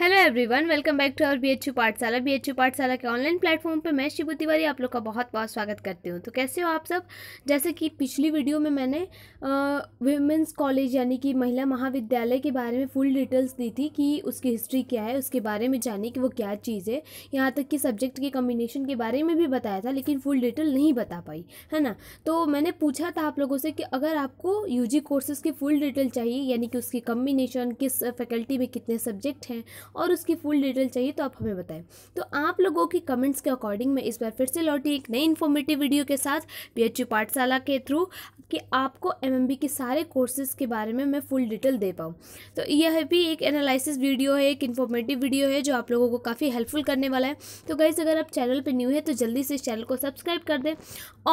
hello everyone welcome back to our B H U Pathshala B H U Pathshala के online platform पे मैं शिव तिवारी आप लोग का बहुत बहुत स्वागत करती हूँ तो कैसे हो आप सब जैसे कि पिछली वीडियो में मैंने वुमेंस कॉलेज यानी कि महिला महाविद्यालय के बारे में फुल डिटेल्स दी थी कि उसकी हिस्ट्री क्या है उसके बारे में जाने कि वो क्या चीज़ है यहाँ तक कि सब्जेक्ट के कम्बिनेशन के बारे में भी बताया था लेकिन फुल डिटेल नहीं बता पाई है ना तो मैंने पूछा था आप लोगों से कि अगर आपको यू जी कोर्सेज़ की फुल डिटेल चाहिए यानी कि उसकी कम्बिनेशन किस फैकल्टी में कितने सब्जेक्ट हैं और उसकी फुल डिटेल चाहिए तो आप हमें बताएं तो आप लोगों की कमेंट्स के अकॉर्डिंग मैं इस बार फिर से लौटी एक नई इन्फॉर्मेटिव वीडियो के साथ बी पाठशाला के थ्रू कि आपको एम के सारे कोर्सेज के बारे में मैं फुल डिटेल दे पाऊँ तो यह भी एक एनालिसिस वीडियो है एक इन्फॉर्मेटिव वीडियो है जो आप लोगों को काफ़ी हेल्पफुल करने वाला है तो गाइज़ अगर आप चैनल पर न्यू है तो जल्दी से इस चैनल को सब्सक्राइब कर दें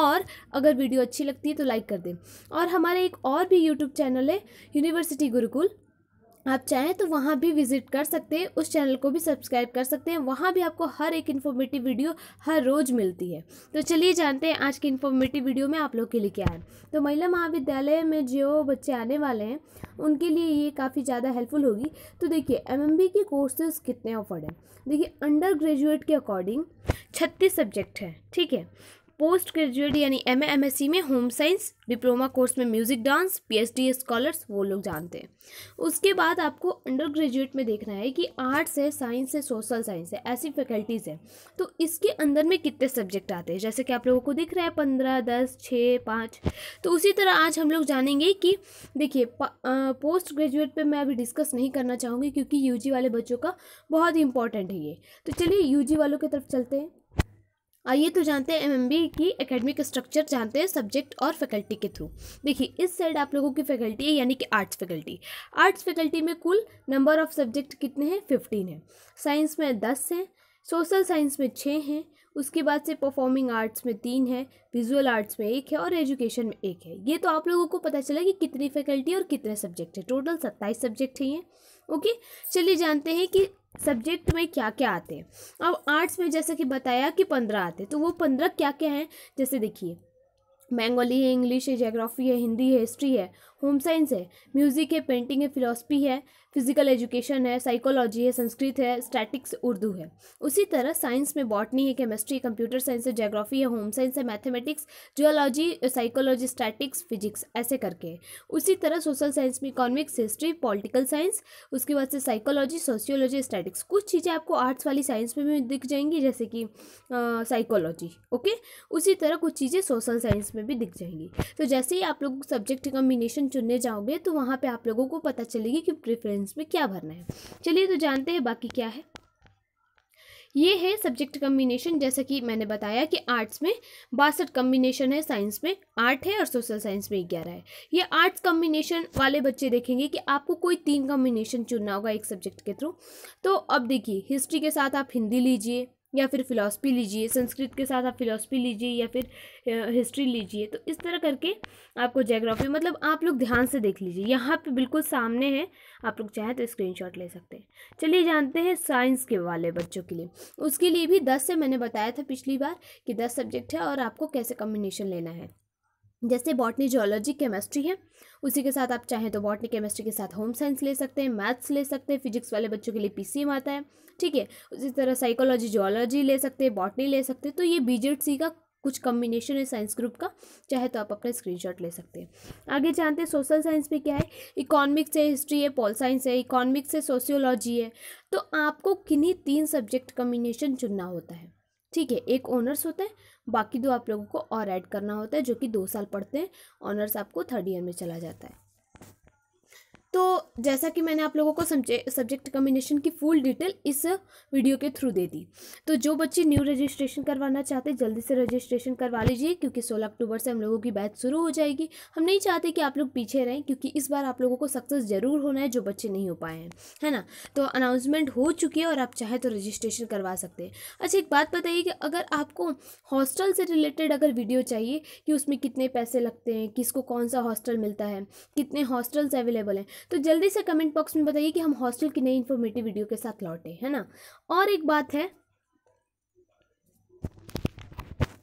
और अगर वीडियो अच्छी लगती है तो लाइक कर दें और हमारे एक और भी यूट्यूब चैनल है यूनिवर्सिटी गुरुकुल आप चाहें तो वहाँ भी विजिट कर सकते हैं उस चैनल को भी सब्सक्राइब कर सकते हैं वहाँ भी आपको हर एक इन्फॉर्मेटिव वीडियो हर रोज़ मिलती है तो चलिए जानते हैं आज की इन्फॉर्मेटिव वीडियो में आप लोग के लिए क्या है तो महिला महाविद्यालय में जो बच्चे आने वाले हैं उनके लिए ये काफ़ी ज़्यादा हेल्पफुल होगी तो देखिए एम के कोर्सेज कितने ऑफर्ड हैं देखिए अंडर ग्रेजुएट के अकॉर्डिंग छत्तीस सब्जेक्ट है ठीक है पोस्ट ग्रेजुएट यानी एम एम एस सी में होम साइंस डिप्लोमा कोर्स में म्यूज़िक डांस पीएचडी स्कॉलर्स वो लोग जानते हैं उसके बाद आपको अंडर ग्रेजुएट में देखना है कि आर्ट्स है साइंस है सोशल साइंस है ऐसी फैकल्टीज़ है तो इसके अंदर में कितने सब्जेक्ट आते हैं जैसे कि आप लोगों को दिख रहा है पंद्रह दस छः पाँच तो उसी तरह आज हम लोग जानेंगे कि देखिए पोस्ट ग्रेजुएट पर मैं अभी डिस्कस नहीं करना चाहूँगी क्योंकि यू वाले बच्चों का बहुत ही इंपॉर्टेंट है ये तो चलिए यू वालों की तरफ चलते हैं आइए तो जानते हैं एम की एकेडमिक स्ट्रक्चर जानते हैं सब्जेक्ट और फैकल्टी के थ्रू देखिए इस साइड आप लोगों की फैकल्टी है यानी कि आर्ट्स फैकल्टी आर्ट्स फैकल्टी में कुल नंबर ऑफ सब्जेक्ट कितने हैं फिफ्टीन है साइंस में दस हैं सोशल साइंस में छः हैं उसके बाद से परफॉर्मिंग आर्ट्स में तीन है विजुअल आर्ट्स में एक है और एजुकेशन में एक है ये तो आप लोगों को पता चला कि कितनी फैकल्टी और कितने सब्जेक्ट है टोटल सत्ताईस सब्जेक्ट है ये ओके चलिए जानते हैं कि सब्जेक्ट में क्या क्या आते हैं अब आर्ट्स में जैसा कि बताया कि पंद्रह आते हैं तो वो पंद्रह क्या क्या हैं जैसे देखिए बंगाली है इंग्लिश है जोग्राफी है हिंदी है हिस्ट्री है होम साइंस है म्यूज़िक है पेंटिंग है फिलोसफी है फिजिकल एजुकेशन है साइकोलॉजी है संस्कृत है स्टैटिक्स उर्दू है उसी तरह साइंस में बॉटनी है केमिस्ट्री कंप्यूटर साइंस है जोग्राफी है होम साइंस है mathematics geology psychology statics physics ऐसे करके उसी तरह सोशल साइंस में इकोनॉमिक्स हिस्ट्री पॉलिटिकल साइंस उसके बाद से साइकोलॉजी सोशियोलॉजी स्टैटिक्स कुछ चीज़ें आपको आर्ट्स वाली साइंस में भी दिख जाएंगी जैसे कि साइकोलॉजी ओके उसी तरह कुछ चीज़ें सोशल साइंस में में भी दिख जाएंगी तो जैसे ही आप लोग सब्जेक्ट कम्बिनेशन चुनने जाओगे तो वहाँ पर आप लोगों को पता चलेगी कि प्रेफरेंस में क्या भरना है चलिए तो जानते हैं बाकी क्या है ये है सब्जेक्ट कम्बिनेशन जैसा कि मैंने बताया कि आर्ट्स में बासठ कम्बिनेशन है साइंस में आठ है और सोशल साइंस में ग्यारह है ये आर्ट्स कम्बिनेशन वाले बच्चे देखेंगे कि आपको कोई तीन कम्बिनेशन चुनना होगा एक सब्जेक्ट के थ्रू तो अब देखिए हिस्ट्री के साथ आप हिंदी लीजिए या फिर फ़िलासफ़ी लीजिए संस्कृत के साथ आप फ़िलासफ़ी लीजिए या फिर हिस्ट्री लीजिए तो इस तरह करके आपको जोग्राफी मतलब आप लोग ध्यान से देख लीजिए यहाँ पे बिल्कुल सामने है आप लोग चाहें तो स्क्रीनशॉट ले सकते हैं चलिए जानते हैं साइंस के वाले बच्चों के लिए उसके लिए भी दस से मैंने बताया था पिछली बार कि दस सब्जेक्ट है और आपको कैसे कम्बिनेशन लेना है जैसे बॉटनी जोलॉजी केमिस्ट्री है उसी के साथ आप चाहें तो बॉटनी केमिस्ट्री के साथ होम साइंस ले सकते हैं मैथ्स ले सकते हैं फिजिक्स वाले बच्चों के लिए पी आता है ठीक है उसी तरह साइकोलॉजी जोलॉजी ले सकते हैं बॉटनी ले सकते हैं तो ये बीजेड सी का कुछ कम्बिनेशन है साइंस ग्रुप का चाहे तो आप अपना स्क्रीनशॉट ले सकते हैं आगे जानते हैं सोशल साइंस में क्या है इकोनॉमिक्स है हिस्ट्री है पॉल साइंस है इकोनॉमिक्स है सोशियोलॉजी है तो आपको किन्हीं तीन सब्जेक्ट कम्बिनेशन चुनना होता है ठीक है एक ऑनर्स होता है बाकी दो आप लोगों को और ऐड करना होता है जो कि दो साल पढ़ते हैं ऑनर्स आपको थर्ड ईयर में चला जाता है तो जैसा कि मैंने आप लोगों को सब्जेक्ट कम्बिनेशन की फुल डिटेल इस वीडियो के थ्रू दे दी तो जो बच्चे न्यू रजिस्ट्रेशन करवाना चाहते जल्दी से रजिस्ट्रेशन करवा लीजिए क्योंकि 16 अक्टूबर से हम लोगों की बैच शुरू हो जाएगी हम नहीं चाहते कि आप लोग पीछे रहें क्योंकि इस बार आप लोगों को सक्सेस ज़रूर होना है जो बच्चे नहीं हो पाए हैं है ना तो अनाउंसमेंट हो चुकी है और आप चाहें तो रजिस्ट्रेशन करवा सकते हैं अच्छा एक बात बताइए कि अगर आपको हॉस्टल से रिलेटेड अगर वीडियो चाहिए कि उसमें कितने पैसे लगते हैं किसको कौन सा हॉस्टल मिलता है कितने हॉस्टल्स अवेलेबल हैं तो जल्दी से कमेंट बॉक्स में बताइए कि हम हॉस्टल की नई इन्फॉर्मेटिव वीडियो के साथ लौटे है ना और एक बात है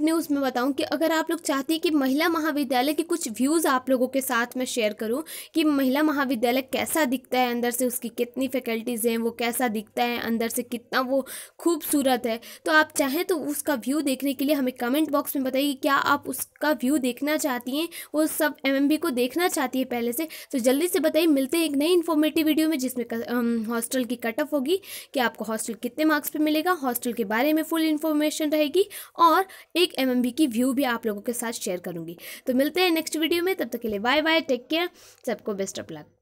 न्यूज़ में बताऊँ कि अगर आप लोग चाहती हैं कि महिला महाविद्यालय के कुछ व्यूज़ आप लोगों के साथ में शेयर करूँ कि महिला महाविद्यालय कैसा दिखता है अंदर से उसकी कितनी फैकल्टीज़ हैं वो कैसा दिखता है अंदर से कितना वो खूबसूरत है तो आप चाहें तो उसका व्यू देखने के लिए हमें कमेंट बॉक्स में बताइए क्या आप उसका व्यू देखना चाहती हैं वो सब एम को देखना चाहती है पहले से तो जल्दी से बताइए मिलते हैं एक नई इन्फॉर्मेटिव वीडियो में जिसमें हॉस्टल की कट ऑफ होगी कि आपको हॉस्टल कितने मार्क्स पर मिलेगा हॉस्टल के बारे में फुल इन्फॉर्मेशन रहेगी और एक एक एम की व्यू भी आप लोगों के साथ शेयर करूँगी तो मिलते हैं नेक्स्ट वीडियो में तब तक के लिए बाय बाय टेक केयर सबको बेस्ट ऑफ लक